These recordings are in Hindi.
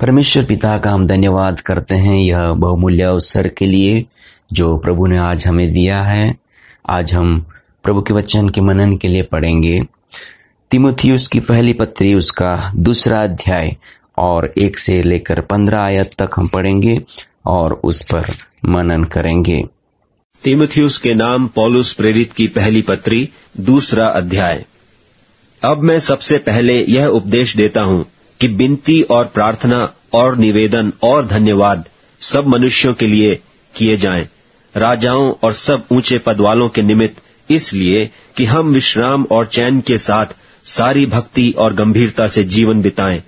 परमेश्वर पिता का हम धन्यवाद करते हैं यह बहुमूल्य अवसर के लिए जो प्रभु ने आज हमें दिया है आज हम प्रभु के वचन के मनन के लिए पढ़ेंगे तिमुथी की पहली पत्री उसका दूसरा अध्याय और एक से लेकर पंद्रह आयत तक हम पढ़ेंगे और उस पर मनन करेंगे तिमुथियस के नाम पॉलुस प्रेरित की पहली पत्री दूसरा अध्याय अब मैं सबसे पहले यह उपदेश देता हूं कि बिनती और प्रार्थना और निवेदन और धन्यवाद सब मनुष्यों के लिए किए जाएं, राजाओं और सब ऊंचे पद वालों के निमित्त इसलिए कि हम विश्राम और चैन के साथ सारी भक्ति और गंभीरता से जीवन बिताएं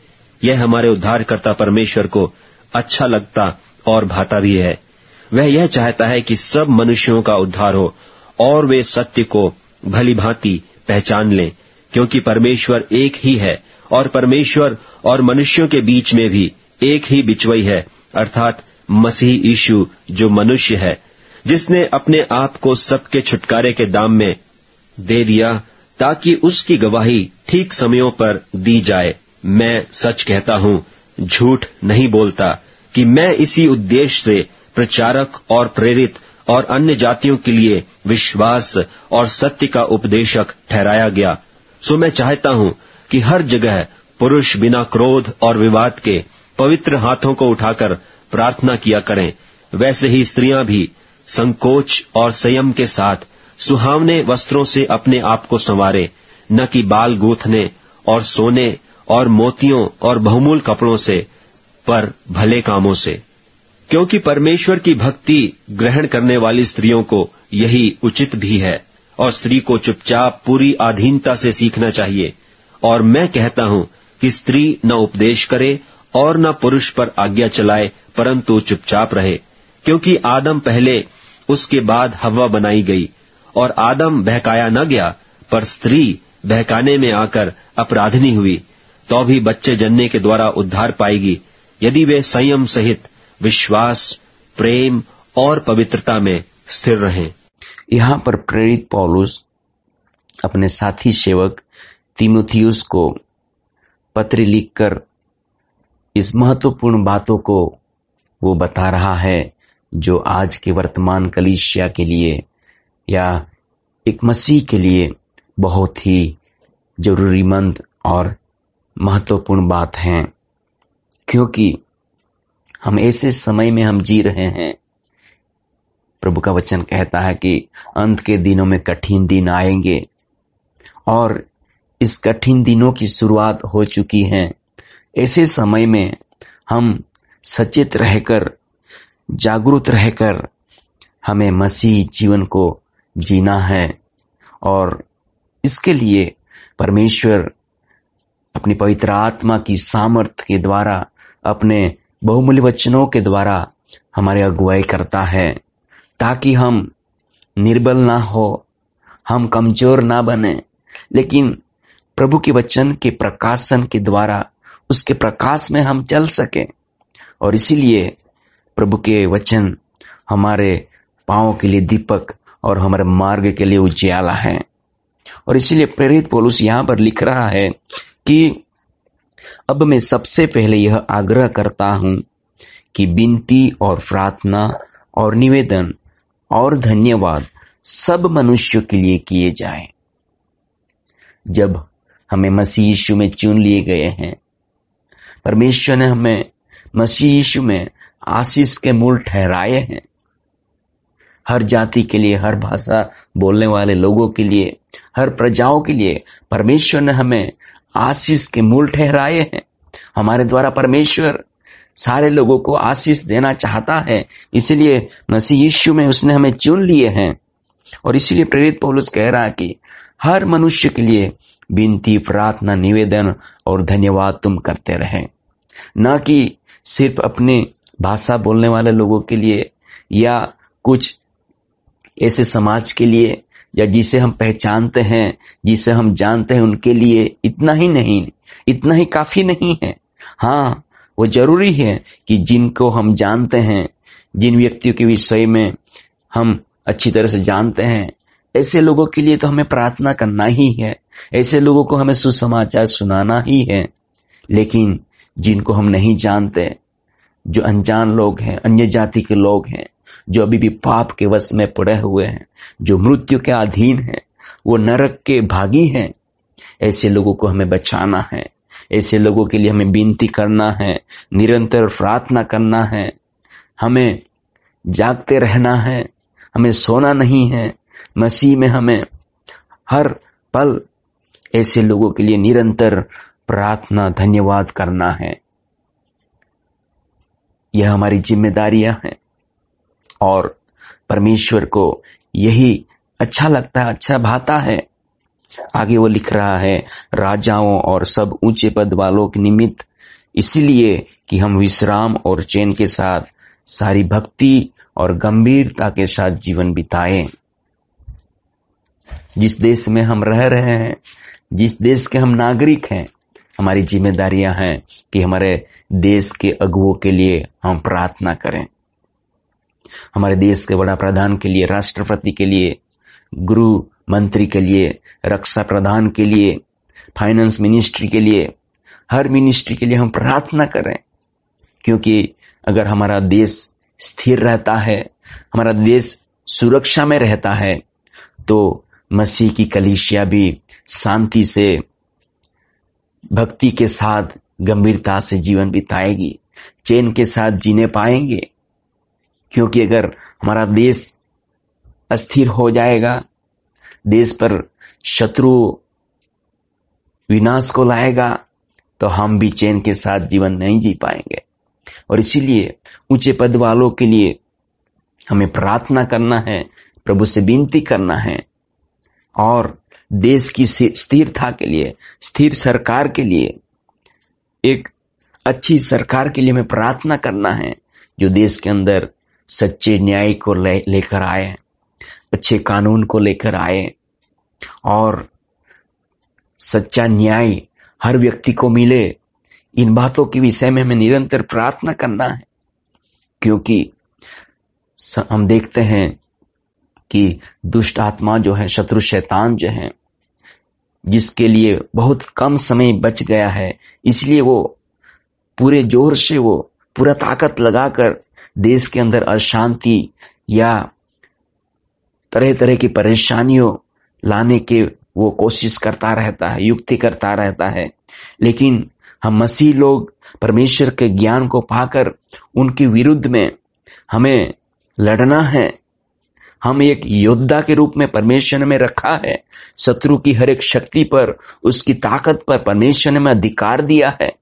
यह हमारे उद्धारकर्ता परमेश्वर को अच्छा लगता और भाता भी है वह यह चाहता है कि सब मनुष्यों का उद्धार हो और वे सत्य को भली भांति पहचान लें क्योंकि परमेश्वर एक ही है और परमेश्वर और मनुष्यों के बीच में भी एक ही बिचवई है अर्थात मसीह ईशु जो मनुष्य है जिसने अपने आप को सबके छुटकारे के दाम में दे दिया ताकि उसकी गवाही ठीक समयों पर दी जाए मैं सच कहता हूं झूठ नहीं बोलता कि मैं इसी उद्देश्य से प्रचारक और प्रेरित और अन्य जातियों के लिए विश्वास और सत्य का उपदेशक ठहराया गया सो मैं चाहता हूं कि हर जगह पुरुष बिना क्रोध और विवाद के पवित्र हाथों को उठाकर प्रार्थना किया करें वैसे ही स्त्रियां भी संकोच और संयम के साथ सुहावने वस्त्रों से अपने आप को संवारे न कि बाल गूथने और सोने और मोतियों और बहुमूल कपड़ों से पर भले कामों से क्योंकि परमेश्वर की भक्ति ग्रहण करने वाली स्त्रियों को यही उचित भी है और स्त्री को चुपचाप पूरी अधीनता से सीखना चाहिए और मैं कहता हूं कि स्त्री न उपदेश करे और न पुरुष पर आज्ञा चलाए परंतु चुपचाप रहे क्योंकि आदम पहले उसके बाद हवा बनाई गई और आदम बहकाया न गया पर स्त्री बहकाने में आकर अपराधनी हुई तो भी बच्चे जनने के द्वारा उद्धार पाएगी यदि वे संयम सहित विश्वास प्रेम और पवित्रता में स्थिर रहें। यहाँ पर प्रेरित पॉलुस अपने साथी सेवक तिमुथियुस को पत्र लिखकर इस महत्वपूर्ण बातों को वो बता रहा है जो आज के वर्तमान कलिशिया के लिए या एक मसीह के लिए बहुत ही ज़रूरीमंद और महत्वपूर्ण बात है क्योंकि हम ऐसे समय में हम जी रहे हैं प्रभु का वचन कहता है कि अंत के दिनों में कठिन दिन आएंगे और इस कठिन दिनों की शुरुआत हो चुकी है ऐसे समय में हम सचेत रहकर जागरूक रहकर हमें मसीह जीवन को जीना है और इसके लिए परमेश्वर अपनी पवित्र आत्मा की सामर्थ्य के द्वारा अपने बहुमूल्य वचनों के द्वारा हमारे अगुवाई करता है ताकि हम निर्बल ना हो हम कमजोर ना बने लेकिन प्रभु के वचन के प्रकाशन के द्वारा उसके प्रकाश में हम चल सके और इसीलिए प्रभु के वचन हमारे पाओ के लिए दीपक और हमारे मार्ग के लिए उज्याला है और इसीलिए प्रेरित पोलुष यहां पर लिख रहा है कि अब मैं सबसे पहले यह आग्रह करता हूं कि बिनती और प्रार्थना और निवेदन और धन्यवाद सब मनुष्यों के लिए किए जाए जब हमें मसीह यीशु में चुन लिए गए हैं परमेश्वर ने हमें मसीह यीशु में आशीष के मूल ठहराए हैं हर जाति के लिए हर भाषा बोलने वाले लोगों के लिए हर प्रजाओं के लिए परमेश्वर ने हमें आशीष के मूल ठहराए हैं हमारे द्वारा परमेश्वर सारे लोगों को आशीष देना चाहता है इसलिए मसीह यीशु में उसने हमें चुन लिए हैं और इसीलिए प्रेरित पौलुस कह रहा है कि हर मनुष्य के लिए बिनती प्रार्थना निवेदन और धन्यवाद तुम करते रहें न कि सिर्फ अपने भाषा बोलने वाले लोगों के लिए या कुछ ऐसे समाज के लिए या जिसे हम पहचानते हैं जिसे हम जानते हैं उनके लिए इतना ही नहीं इतना ही काफी नहीं है हाँ वो जरूरी है कि जिनको हम जानते हैं जिन व्यक्तियों के विषय में हम अच्छी तरह से जानते हैं ऐसे लोगों के लिए तो हमें प्रार्थना करना ही है ऐसे लोगों को हमें सुसमाचार सुनाना ही है लेकिन जिनको हम नहीं जानते जो अनजान लोग हैं अन्य जाति के लोग हैं जो अभी भी पाप के वश में पड़े हुए हैं जो मृत्यु के अधीन हैं वो नरक के भागी हैं ऐसे लोगों को हमें बचाना है ऐसे लोगों के लिए हमें विनती करना है निरंतर प्रार्थना करना है हमें जागते रहना है हमें सोना नहीं है मसीह में हमें हर पल ऐसे लोगों के लिए निरंतर प्रार्थना धन्यवाद करना है यह हमारी जिम्मेदारियां हैं और परमेश्वर को यही अच्छा लगता है अच्छा भाता है आगे वो लिख रहा है राजाओं और सब ऊंचे पद वालों के निमित्त इसलिए कि हम विश्राम और चैन के साथ सारी भक्ति और गंभीरता के साथ जीवन बिताएं जिस देश में हम रह रहे हैं जिस देश के हम नागरिक हैं हमारी जिम्मेदारियां हैं कि हमारे देश के अगुओं के लिए हम प्रार्थना करें हमारे देश के बड़ा प्रधान के लिए राष्ट्रपति के लिए गुरु मंत्री के लिए रक्षा प्रधान के लिए फाइनेंस मिनिस्ट्री के लिए हर मिनिस्ट्री के लिए हम प्रार्थना करें क्योंकि अगर हमारा देश स्थिर रहता है हमारा देश सुरक्षा में रहता है तो मसीह की कलिशिया भी शांति से भक्ति के साथ गंभीरता से जीवन बिताएगी चैन के साथ जीने पाएंगे क्योंकि अगर हमारा देश अस्थिर हो जाएगा देश पर शत्रु विनाश को लाएगा तो हम भी चैन के साथ जीवन नहीं जी पाएंगे और इसीलिए ऊंचे पद वालों के लिए हमें प्रार्थना करना है प्रभु से विनती करना है और देश की स्थिरता के लिए स्थिर सरकार के लिए एक अच्छी सरकार के लिए हमें प्रार्थना करना है जो देश के अंदर सच्चे न्याय को लेकर आए अच्छे कानून को लेकर आए और सच्चा न्याय हर व्यक्ति को मिले इन बातों के विषय में हमें निरंतर प्रार्थना करना है क्योंकि हम देखते हैं कि दुष्ट आत्मा जो है शत्रु शैतान जो है जिसके लिए बहुत कम समय बच गया है इसलिए वो पूरे जोर से वो पूरा ताकत लगाकर देश के अंदर अशांति या तरह तरह की परेशानियों लाने के वो कोशिश करता रहता है युक्ति करता रहता है लेकिन हम मसीह लोग परमेश्वर के ज्ञान को पाकर उनके विरुद्ध में हमें लड़ना है हम एक योद्धा के रूप में परमेश्वर में रखा है शत्रु की हर एक शक्ति पर उसकी ताकत पर परमेश्वर ने अधिकार दिया है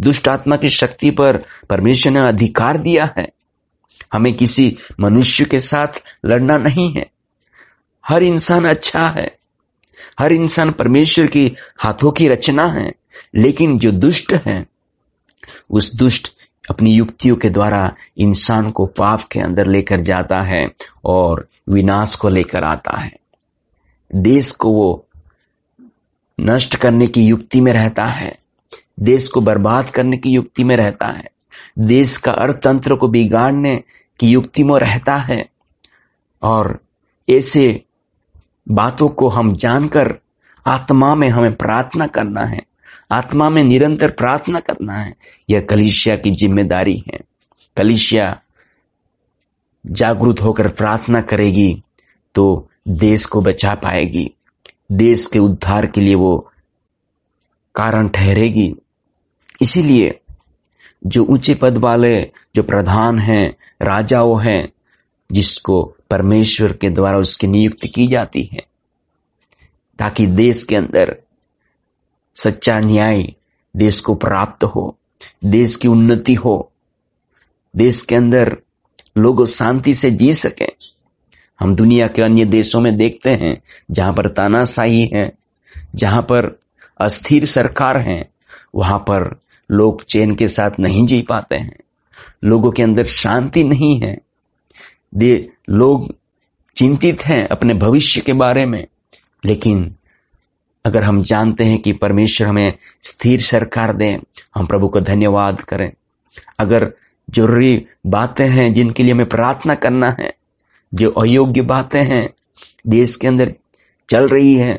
दुष्ट आत्मा की शक्ति पर परमेश्वर ने अधिकार दिया है हमें किसी मनुष्य के साथ लड़ना नहीं है हर इंसान अच्छा है हर इंसान परमेश्वर की हाथों की रचना है लेकिन जो दुष्ट है उस दुष्ट अपनी युक्तियों के द्वारा इंसान को पाप के अंदर लेकर जाता है और विनाश को लेकर आता है देश को वो नष्ट करने की युक्ति में रहता है देश को बर्बाद करने की युक्ति में रहता है देश का अर्थतंत्र को बिगाड़ने की युक्ति में रहता है और ऐसे बातों को हम जानकर आत्मा में हमें प्रार्थना करना है आत्मा में निरंतर प्रार्थना करना है यह कलिशिया की जिम्मेदारी है कलिशिया जागरूक होकर प्रार्थना करेगी तो देश को बचा पाएगी देश के उद्धार के लिए वो कारण ठहरेगी इसीलिए जो ऊंचे पद वाले जो प्रधान हैं राजा वो हैं जिसको परमेश्वर के द्वारा उसकी नियुक्ति की जाती है ताकि देश के अंदर सच्चा न्याय देश को प्राप्त हो देश की उन्नति हो देश के अंदर लोग शांति से जी सकें हम दुनिया के अन्य देशों में देखते हैं जहां पर तानाशाही है जहां पर अस्थिर सरकार है वहां पर लोग चैन के साथ नहीं जी पाते हैं लोगों के अंदर शांति नहीं है दे लोग चिंतित हैं अपने भविष्य के बारे में लेकिन अगर हम जानते हैं कि परमेश्वर हमें स्थिर सरकार दें हम प्रभु को धन्यवाद करें अगर जरूरी बातें हैं जिनके लिए हमें प्रार्थना करना है जो अयोग्य बातें हैं देश के अंदर चल रही है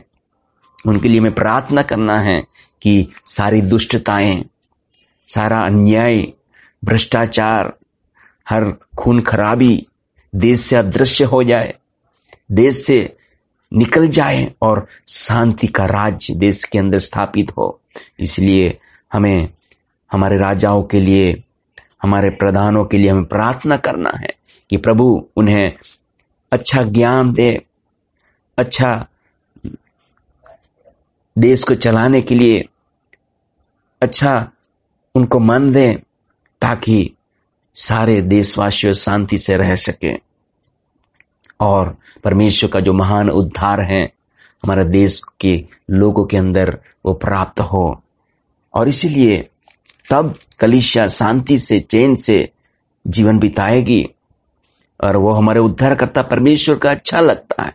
उनके लिए हमें प्रार्थना करना है कि सारी दुष्टताएं सारा अन्याय भ्रष्टाचार हर खून खराबी देश से अदृश्य हो जाए देश से निकल जाए और शांति का राज्य देश के अंदर स्थापित हो इसलिए हमें हमारे राजाओं के लिए हमारे प्रधानों के लिए हमें प्रार्थना करना है कि प्रभु उन्हें अच्छा ज्ञान दे अच्छा देश को चलाने के लिए अच्छा उनको मन दे ताकि सारे देशवासियों शांति से रह सके और परमेश्वर का जो महान उद्धार है हमारे देश के लोगों के अंदर वो प्राप्त हो और इसीलिए तब कलिशा शांति से चैन से जीवन बिताएगी और वो हमारे उद्धारकर्ता परमेश्वर का अच्छा लगता है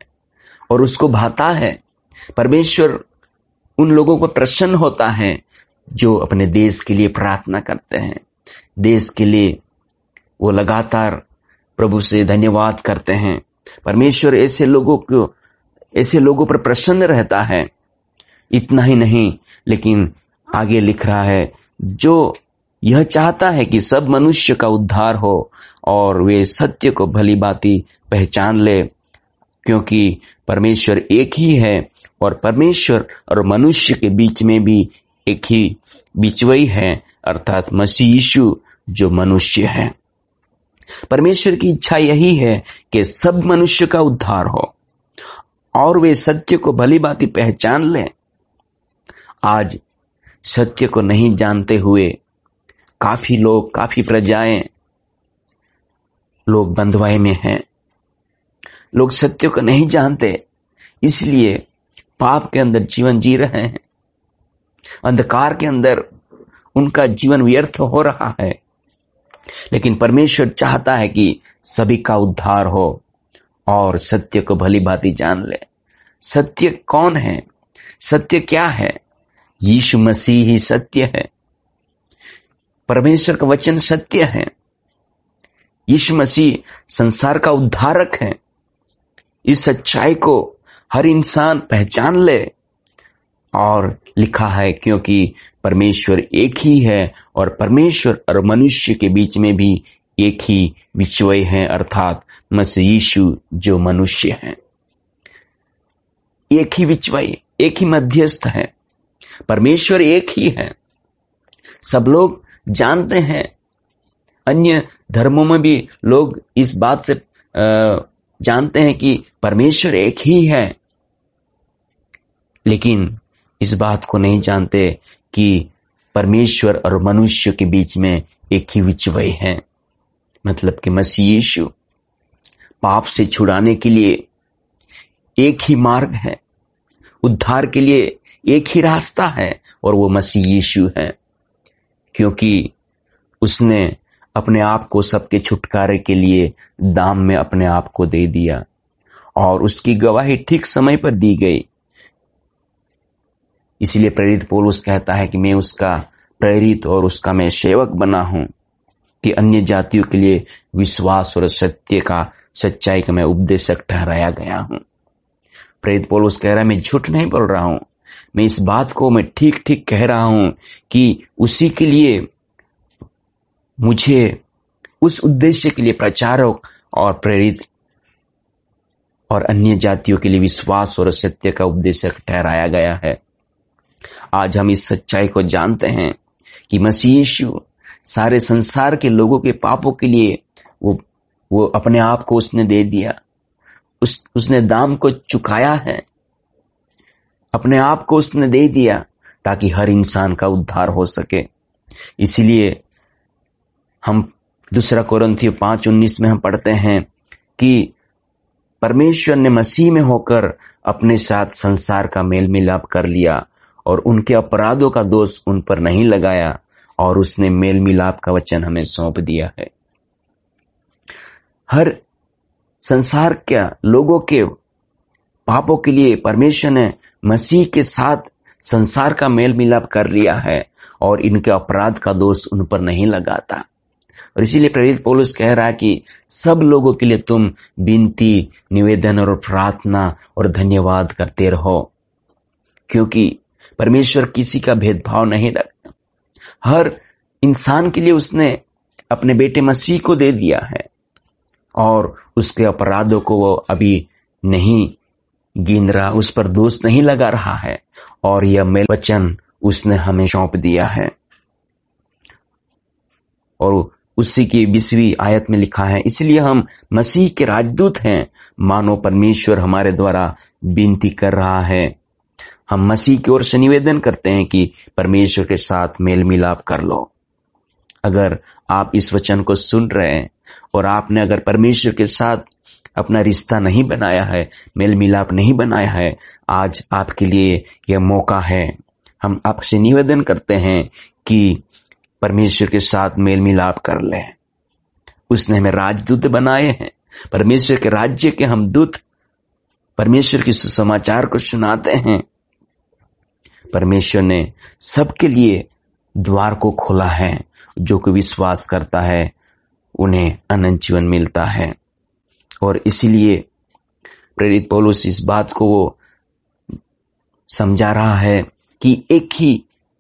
और उसको भाता है परमेश्वर उन लोगों को प्रसन्न होता है जो अपने देश के लिए प्रार्थना करते हैं देश के लिए वो लगातार प्रभु से धन्यवाद करते हैं परमेश्वर ऐसे लोगों को ऐसे लोगों पर प्रसन्न रहता है इतना ही नहीं लेकिन आगे लिख रहा है जो यह चाहता है कि सब मनुष्य का उद्धार हो और वे सत्य को भली भांति पहचान ले क्योंकि परमेश्वर एक ही है और परमेश्वर और मनुष्य के बीच में भी एक ही बिचवई है अर्थात मसीह यीशु जो मनुष्य है परमेश्वर की इच्छा यही है कि सब मनुष्य का उद्धार हो और वे सत्य को भली भांति पहचान लें आज सत्य को नहीं जानते हुए काफी लोग काफी प्रजाएं लोग बंधवाए में हैं लोग सत्य को नहीं जानते इसलिए पाप के अंदर जीवन जी रहे हैं अंधकार के अंदर उनका जीवन व्यर्थ हो रहा है लेकिन परमेश्वर चाहता है कि सभी का उद्धार हो और सत्य को भली भांति जान ले सत्य कौन है सत्य क्या है यीशु मसीह ही सत्य है परमेश्वर का वचन सत्य है यीशु मसीह संसार का उद्धारक है इस सच्चाई को हर इंसान पहचान ले और लिखा है क्योंकि परमेश्वर एक ही है और परमेश्वर और मनुष्य के बीच में भी एक ही बिचवय है अर्थात मसीह यीशु जो मनुष्य है एक ही विचवाई एक ही मध्यस्थ है परमेश्वर एक ही है सब लोग जानते हैं अन्य धर्मों में भी लोग इस बात से जानते हैं कि परमेश्वर एक ही है लेकिन इस बात को नहीं जानते कि परमेश्वर और मनुष्य के बीच में एक ही विचवय है मतलब कि मसीह यीशु पाप से छुड़ाने के लिए एक ही मार्ग है उद्धार के लिए एक ही रास्ता है और वो मसीह यीशु है क्योंकि उसने अपने आप को सबके छुटकारे के लिए दाम में अपने आप को दे दिया और उसकी गवाही ठीक समय पर दी गई इसलिए प्रेरित पोलुस कहता है कि मैं उसका प्रेरित और उसका मैं सेवक बना हूं कि अन्य जातियों के लिए विश्वास और सत्य का सच्चाई का मैं उपदेशक ठहराया गया हूं प्रेरित पोलुस कह रहा है मैं झूठ नहीं बोल रहा हूं मैं इस बात को मैं ठीक ठीक कह रहा हूं कि उसी के लिए मुझे उस उद्देश्य के लिए प्रचारक और प्रेरित और अन्य जातियों के लिए विश्वास और सत्य का उपदेशक ठहराया गया है आज हम इस सच्चाई को जानते हैं कि मसीह यीशु सारे संसार के लोगों के पापों के लिए वो वो अपने आप को उसने दे दिया उस उसने दाम को चुकाया है अपने आप को उसने दे दिया ताकि हर इंसान का उद्धार हो सके इसीलिए हम दूसरा कोरंथियो पांच उन्नीस में हम पढ़ते हैं कि परमेश्वर ने मसीह में होकर अपने साथ संसार का मेल मिलाप कर लिया और उनके अपराधों का दोष उन पर नहीं लगाया और उसने मेल मिलाप का वचन हमें सौंप दिया है हर संसार के लोगों के पापों के लिए परमेश्वर ने मसीह के साथ संसार का मेल मिलाप कर लिया है और इनके अपराध का दोष उन पर नहीं लगाता और इसीलिए प्रेरित पोलिस कह रहा है कि सब लोगों के लिए तुम बिनती निवेदन और प्रार्थना और धन्यवाद करते रहो क्योंकि परमेश्वर किसी का भेदभाव नहीं रखता हर इंसान के लिए उसने अपने बेटे मसीह को दे दिया है और उसके अपराधों को वो अभी नहीं गिंदरा उस पर दोष नहीं लगा रहा है और यह मेल वचन उसने हमें सौंप दिया है और उसी की बीसवीं आयत में लिखा है इसलिए हम मसीह के राजदूत हैं मानो परमेश्वर हमारे द्वारा विनती कर रहा है हम मसीह की ओर से निवेदन करते हैं कि परमेश्वर के साथ मेल मिलाप कर लो अगर आप इस वचन को सुन रहे हैं और आपने अगर परमेश्वर के साथ अपना रिश्ता नहीं बनाया है मेल मिलाप नहीं बनाया है आज आपके लिए यह मौका है हम आपसे निवेदन करते हैं कि परमेश्वर के साथ मेल मिलाप कर ले उसने हमें राजदूत बनाए हैं परमेश्वर के राज्य के हम दूत परमेश्वर के सुसमाचार को सुनाते हैं परमेश्वर ने सबके लिए द्वार को खोला है जो कोई विश्वास करता है उन्हें अनंत जीवन मिलता है और इसीलिए प्रेरित पौलुस इस बात को वो समझा रहा है कि एक ही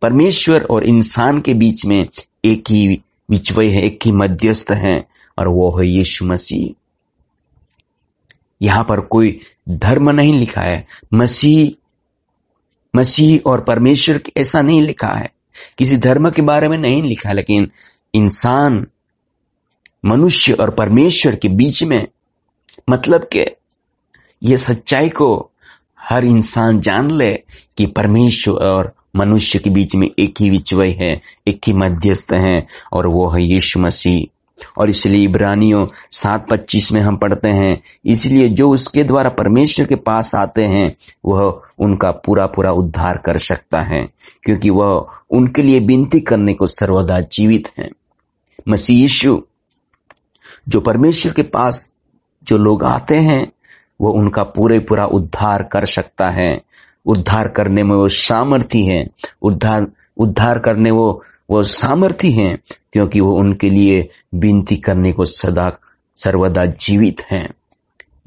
परमेश्वर और इंसान के बीच में एक ही विचवय है एक ही मध्यस्थ है और वो है यीशु मसीह यहां पर कोई धर्म नहीं लिखा है मसीह मसीह और परमेश्वर ऐसा नहीं लिखा है किसी धर्म के बारे में नहीं लिखा लेकिन इंसान मनुष्य और परमेश्वर के बीच में मतलब कि ये सच्चाई को हर इंसान जान ले कि परमेश्वर और मनुष्य के बीच में एक ही विचवय है एक ही मध्यस्थ है और वो है यीशु मसीह और इसलिए इब्रानियों सात पच्चीस में हम पढ़ते हैं इसलिए जो उसके द्वारा परमेश्वर के पास आते हैं वह उनका पूरा पूरा उद्धार कर सकता है क्योंकि वह उनके लिए विनती करने को सर्वदा जीवित है मसीह यीशु जो परमेश्वर के पास जो लोग आते हैं वो उनका पूरे पूरा उद्धार कर सकता है उद्धार करने में वो सामर्थ्य है उद्धार उद्धार करने वो वो सामर्थ्य है क्योंकि वो उनके लिए विनती करने को सदा सर्वदा जीवित हैं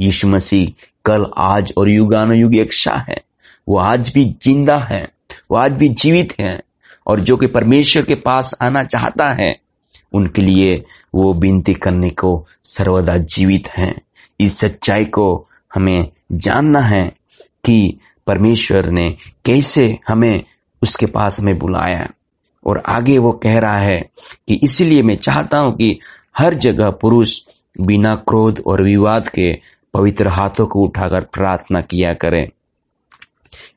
यीशु मसीह कल आज और युगानुयुग एक शाह है वो आज भी जिंदा है वो आज भी जीवित है और जो कि परमेश्वर के पास आना चाहता है उनके लिए वो विनती करने को सर्वदा जीवित हैं इस सच्चाई को हमें जानना है कि परमेश्वर ने कैसे हमें उसके पास में बुलाया और आगे वो कह रहा है कि इसलिए मैं चाहता हूं कि हर जगह पुरुष बिना क्रोध और विवाद के पवित्र हाथों को उठाकर प्रार्थना किया करें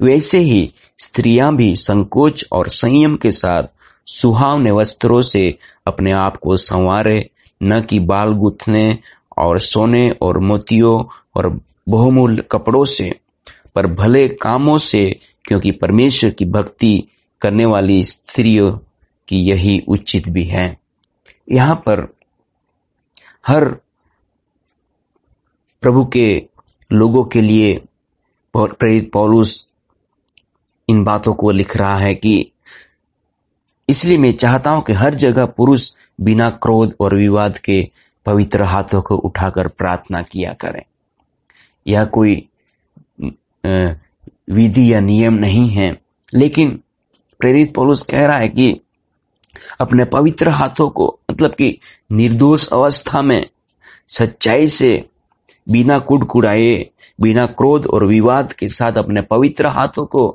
वैसे ही स्त्रियां भी संकोच और संयम के साथ सुहावने वस्त्रों से अपने आप को संवारे न कि बाल गुथने और सोने और मोतियों और बहुमूल्य कपड़ों से पर भले कामों से क्योंकि परमेश्वर की भक्ति करने वाली स्त्रियों की यही उचित भी है यहां पर हर प्रभु के लोगों के लिए प्रेरित पौलुस इन बातों को लिख रहा है कि इसलिए मैं चाहता हूं कि हर जगह पुरुष बिना क्रोध और विवाद के पवित्र हाथों को उठाकर प्रार्थना किया करें यह कोई विधि या नियम नहीं है लेकिन प्रेरित पौलुस कह रहा है कि अपने पवित्र हाथों को मतलब कि निर्दोष अवस्था में सच्चाई से बिना कुड़कुड़ाए बिना क्रोध और विवाद के साथ अपने पवित्र हाथों को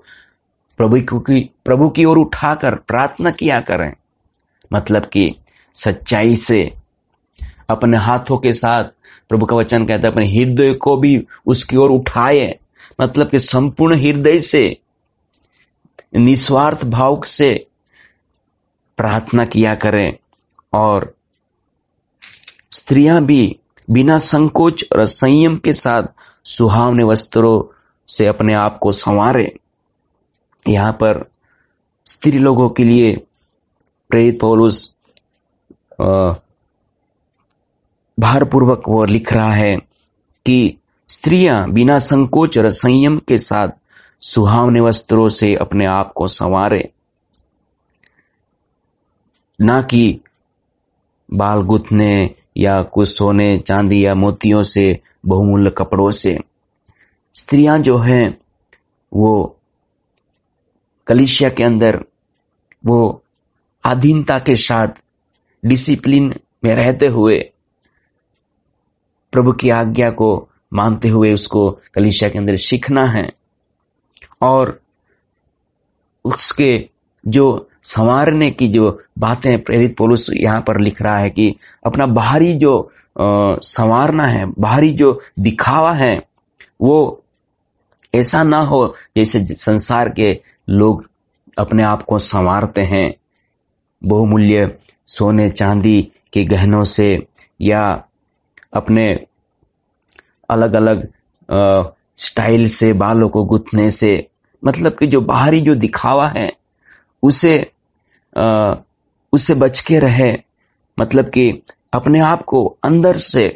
प्रभु की प्रभु की ओर उठाकर प्रार्थना किया करें मतलब कि सच्चाई से अपने हाथों के साथ प्रभु का वचन कहता है अपने हृदय को भी उसकी ओर उठाए मतलब कि संपूर्ण हृदय से निस्वार्थ भाव से प्रार्थना किया करें और स्त्रियां भी बिना संकोच और संयम के साथ सुहावने वस्त्रों से अपने आप को संवारे यहां पर स्त्री लोगों के लिए प्रेरित पौलुस भारपूर्वक वो लिख रहा है कि स्त्रियां बिना संकोच और संयम के साथ सुहावने वस्त्रों से अपने आप को संवारे ना कि बाल गुथने या कुछ सोने चांदी या मोतियों से बहुमूल्य कपड़ों से स्त्रियां जो हैं वो कलिशिया के अंदर वो आधीनता के साथ डिसिप्लिन में रहते हुए प्रभु की आज्ञा को मानते हुए उसको कलिशा के अंदर सीखना है और उसके जो संवारने की जो बातें प्रेरित पोलुस यहां पर लिख रहा है कि अपना बाहरी जो संवारना है बाहरी जो दिखावा है वो ऐसा ना हो जैसे संसार के लोग अपने आप को संवारते हैं बहुमूल्य सोने चांदी के गहनों से या अपने अलग अलग स्टाइल से बालों को गुथने से मतलब कि जो बाहरी जो दिखावा है उसे आ, उसे बच के रहे मतलब कि अपने आप को अंदर से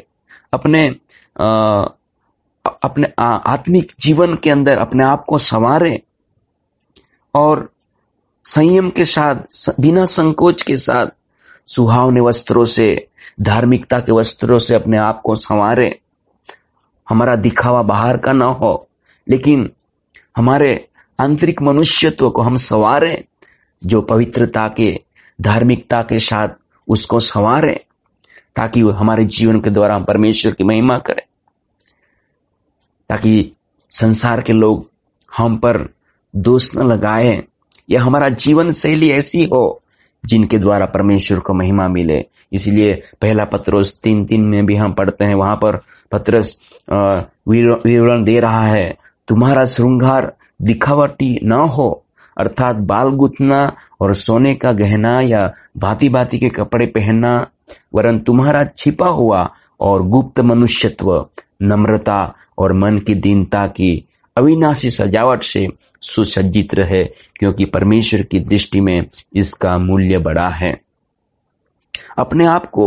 अपने आ, अपने आत्मिक जीवन के अंदर अपने आप को संवारे और संयम के साथ बिना संकोच के साथ सुहावने वस्त्रों से धार्मिकता के वस्त्रों से अपने आप को संवारे हमारा दिखावा बाहर का ना हो लेकिन हमारे आंतरिक मनुष्यत्व को हम संवारे जो पवित्रता के धार्मिकता के साथ उसको संवारे ताकि हमारे जीवन के द्वारा हम परमेश्वर की महिमा करें ताकि संसार के लोग हम पर दोष न लगाए या हमारा जीवन शैली ऐसी हो जिनके द्वारा परमेश्वर को महिमा मिले इसलिए पहला पत्रस तीन तीन में भी हम पढ़ते हैं वहां पर पत्रस विवरण दे रहा है तुम्हारा श्रृंगार दिखावटी न हो अर्थात बाल गुथना और सोने का गहना या भांति भांति के कपड़े पहनना वरन तुम्हारा छिपा हुआ और गुप्त मनुष्यत्व नम्रता और मन की दीनता की अविनाशी सजावट से सुसज्जित रहे क्योंकि परमेश्वर की दृष्टि में इसका मूल्य बड़ा है अपने आप को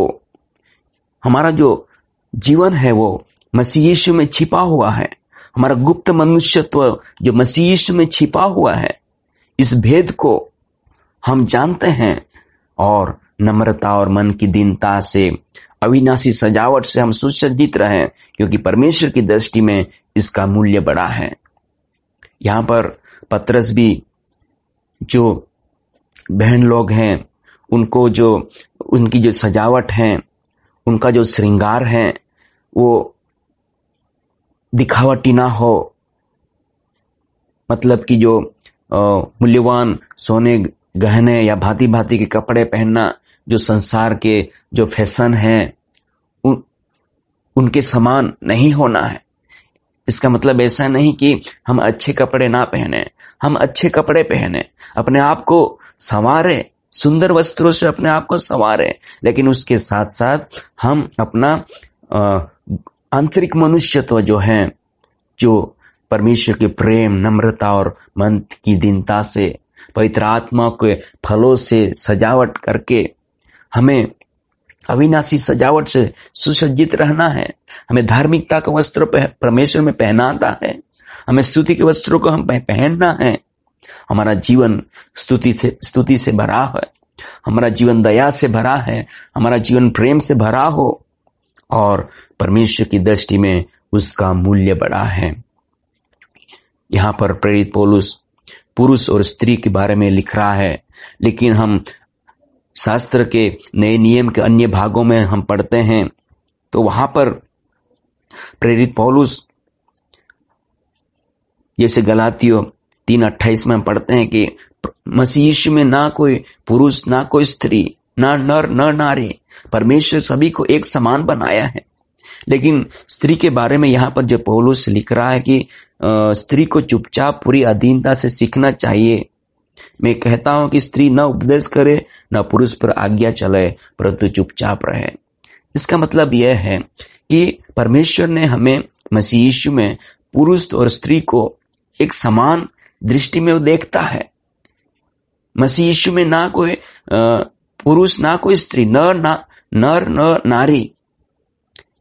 हमारा जो जीवन है वो मसीह यीशु में छिपा हुआ है हमारा गुप्त मनुष्यत्व जो मसीह यीशु में छिपा हुआ है इस भेद को हम जानते हैं और नम्रता और मन की दीनता से अविनाशी सजावट से हम सुसज्जित रहे क्योंकि परमेश्वर की दृष्टि में इसका मूल्य बड़ा है यहां पर पत्रस भी जो बहन लोग हैं उनको जो उनकी जो सजावट है उनका जो श्रृंगार है वो दिखावटी ना हो मतलब कि जो मूल्यवान सोने गहने या भांति भांति के कपड़े पहनना जो संसार के जो फैशन है उन, उनके समान नहीं होना है इसका मतलब ऐसा नहीं कि हम अच्छे कपड़े ना पहने हम अच्छे कपड़े पहने अपने आप को संवार सुंदर वस्त्रों से अपने आप को संवारे लेकिन उसके साथ साथ हम अपना आंतरिक मनुष्यत्व जो है जो परमेश्वर के प्रेम नम्रता और मन की दीनता से पवित्र आत्मा के फलों से सजावट करके हमें अविनाशी सजावट से सुसज्जित रहना है हमें धार्मिकता का वस्त्र परमेश्वर में पहनाता है हमें स्तुति के वस्त्रों को हम पहनना है हमारा जीवन स्तुति से स्तुति से भरा है हमारा जीवन दया से भरा है हमारा जीवन प्रेम से भरा हो और परमेश्वर की दृष्टि में उसका मूल्य बड़ा है यहां पर प्रेरित पोलुस पुरुष और स्त्री के बारे में लिख रहा है लेकिन हम शास्त्र के नए नियम के अन्य भागों में हम पढ़ते हैं तो वहां पर प्रेरित पौलुस जैसे गलातियों तीन अट्ठाईस में हम पढ़ते हैं कि मसीह में ना कोई पुरुष ना कोई स्त्री ना नर न नारी परमेश्वर सभी को एक समान बनाया है लेकिन स्त्री के बारे में यहाँ पर जो पौलुस लिख रहा है कि स्त्री को चुपचाप पूरी अधीनता से सीखना चाहिए मैं कहता हूं कि स्त्री न उपदेश करे न पुरुष पर आज्ञा चले परंतु चुपचाप रहे इसका मतलब यह है कि परमेश्वर ने हमें मसीह यीशु में पुरुष और स्त्री को एक समान दृष्टि में वो देखता है मसीह यीशु में ना कोई पुरुष ना कोई स्त्री नर ना नर न नारी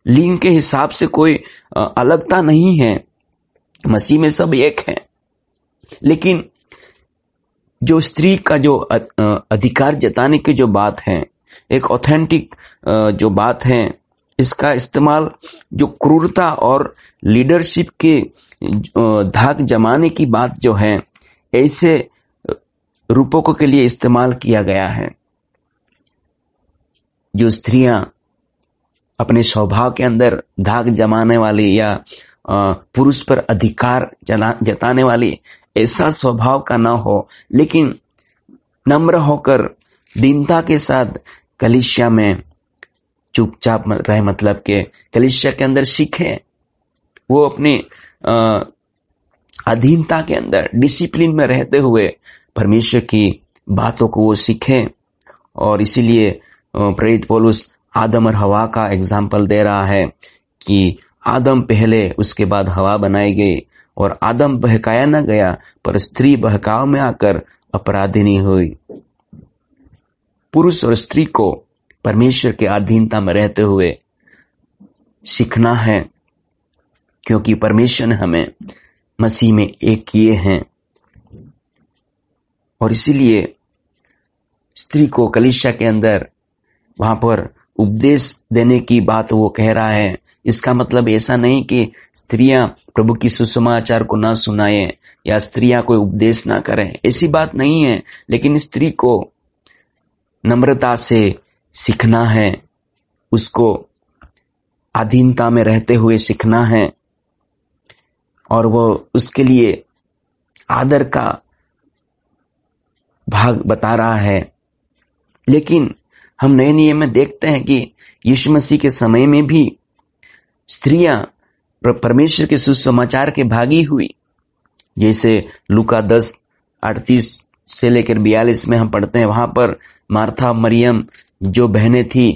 लिंग के हिसाब से कोई अलगता नहीं है मसीह में सब एक है लेकिन जो स्त्री का जो अधिकार जताने की जो बात है एक ऑथेंटिक जो बात है इसका इस्तेमाल जो क्रूरता और लीडरशिप के धाक जमाने की बात जो है ऐसे रूपों के लिए इस्तेमाल किया गया है जो स्त्रियां अपने स्वभाव के अंदर धाक जमाने वाली या पुरुष पर अधिकार जताने वाली ऐसा स्वभाव का ना हो लेकिन नम्र होकर दीनता के साथ कलिशिया में चुपचाप रहे मतलब के कलिशिया के अंदर सीखे वो अपनी अधीनता के अंदर डिसिप्लिन में रहते हुए परमेश्वर की बातों को वो सीखे और इसीलिए प्रेरित पोलुस आदम और हवा का एग्जाम्पल दे रहा है कि आदम पहले उसके बाद हवा बनाई गई और आदम बहकाया न गया पर स्त्री बहकाव में आकर अपराधिनी हुई पुरुष और स्त्री को परमेश्वर के अधीनता में रहते हुए सीखना है क्योंकि परमेश्वर ने हमें मसीह में एक किए हैं और इसीलिए स्त्री को कलिशा के अंदर वहां पर उपदेश देने की बात वो कह रहा है इसका मतलब ऐसा नहीं कि स्त्रियां प्रभु की सुसमाचार को ना सुनाए या स्त्रियां कोई उपदेश ना करें ऐसी बात नहीं है लेकिन स्त्री को नम्रता से सीखना है उसको अधीनता में रहते हुए सीखना है और वो उसके लिए आदर का भाग बता रहा है लेकिन हम नए नियम में देखते हैं कि यीशु मसीह के समय में भी स्त्रियां परमेश्वर के सुसमाचार के भागी हुई जैसे लुका दस अड़तीस से लेकर बयालीस में हम पढ़ते हैं वहां पर मार्था मरियम जो बहने थी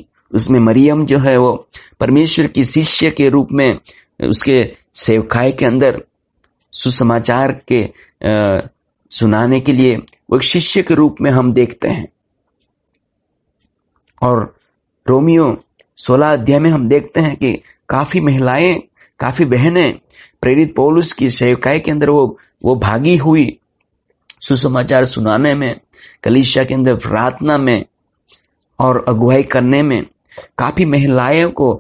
उसमें मरियम जो है वो परमेश्वर की शिष्य के रूप में उसके सेवकाई के अंदर सुसमाचार के आ, सुनाने के लिए वो शिष्य के रूप में हम देखते हैं और रोमियो सोलह अध्याय में हम देखते हैं कि काफी महिलाएं काफी बहनें प्रेरित पौलुस की सेवकाई के अंदर वो वो भागी हुई सुसमाचार सुनाने में कलिशा के अंदर प्रार्थना में और अगुवाई करने में काफी महिलाएं को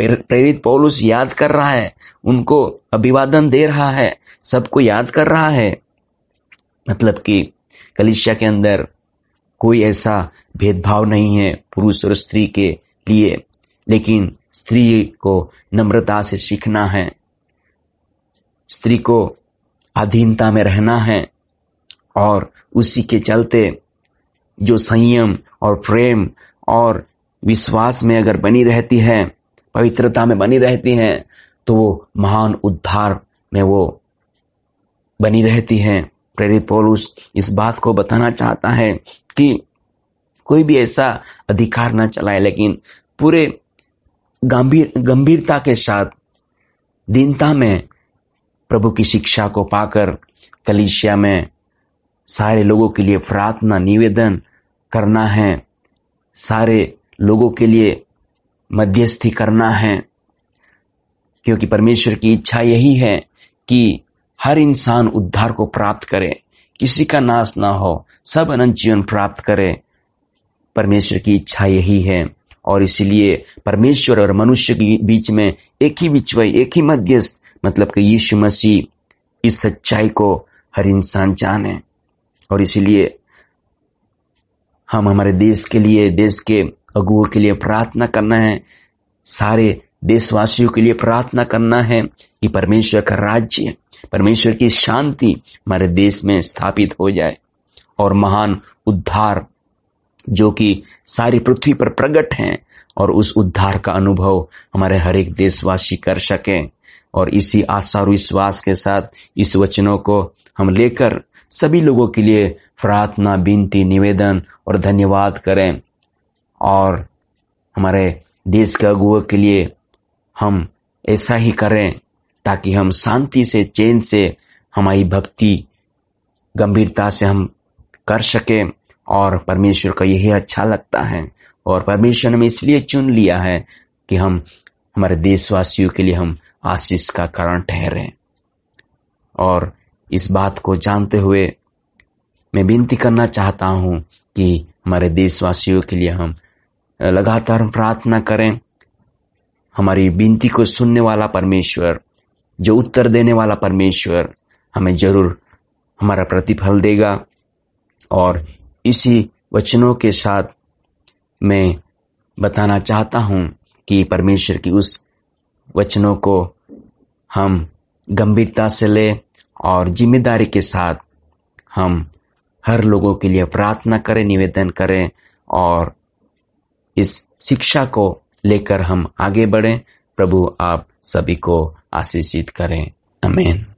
प्रेरित पौलुस याद कर रहा है उनको अभिवादन दे रहा है सबको याद कर रहा है मतलब कि कलिशा के अंदर कोई ऐसा भेदभाव नहीं है पुरुष और स्त्री के लिए लेकिन स्त्री को नम्रता से सीखना है स्त्री को अधीनता में रहना है और उसी के चलते जो संयम और प्रेम और विश्वास में अगर बनी रहती है पवित्रता में बनी रहती है तो वो महान उद्धार में वो बनी रहती है प्रेरित पौलुस इस बात को बताना चाहता है कि कोई भी ऐसा अधिकार ना चलाए लेकिन पूरे गंभीर गंभीरता के साथ दीनता में प्रभु की शिक्षा को पाकर कलिशिया में सारे लोगों के लिए प्रार्थना निवेदन करना है सारे लोगों के लिए मध्यस्थी करना है क्योंकि परमेश्वर की इच्छा यही है कि हर इंसान उद्धार को प्राप्त करे किसी का नाश ना हो सब अनंत जीवन प्राप्त करे परमेश्वर की इच्छा यही है और इसलिए परमेश्वर और मनुष्य के बीच में एक ही बिचवाई एक ही मध्यस्थ मतलब कि यीशु मसीह इस सच्चाई को हर इंसान जाने और इसलिए हम हमारे देश के लिए देश के अगुओं के लिए प्रार्थना करना है सारे देशवासियों के लिए प्रार्थना करना है कि परमेश्वर का राज्य परमेश्वर की शांति हमारे देश में स्थापित हो जाए और महान उद्धार जो कि सारी पृथ्वी पर प्रकट हैं और उस उद्धार का अनुभव हमारे हर एक देशवासी कर सकें और इसी आशा और विश्वास के साथ इस वचनों को हम लेकर सभी लोगों के लिए प्रार्थना बिनती निवेदन और धन्यवाद करें और हमारे देश के अगुओं के लिए हम ऐसा ही करें ताकि हम शांति से चैन से हमारी भक्ति गंभीरता से हम कर सकें और परमेश्वर का यही अच्छा लगता है और परमेश्वर ने हमें इसलिए चुन लिया है कि हम हमारे देशवासियों के लिए हम आशीष का कारण ठहरे और इस बात को जानते हुए मैं विनती करना चाहता हूं कि हमारे देशवासियों के लिए हम लगातार प्रार्थना करें हमारी विनती को सुनने वाला परमेश्वर जो उत्तर देने वाला परमेश्वर हमें जरूर हमारा प्रतिफल देगा और इसी वचनों के साथ मैं बताना चाहता हूं कि परमेश्वर की उस वचनों को हम गंभीरता से ले और जिम्मेदारी के साथ हम हर लोगों के लिए प्रार्थना करें निवेदन करें और इस शिक्षा को लेकर हम आगे बढ़ें प्रभु आप सभी को आशीषित करें अमेन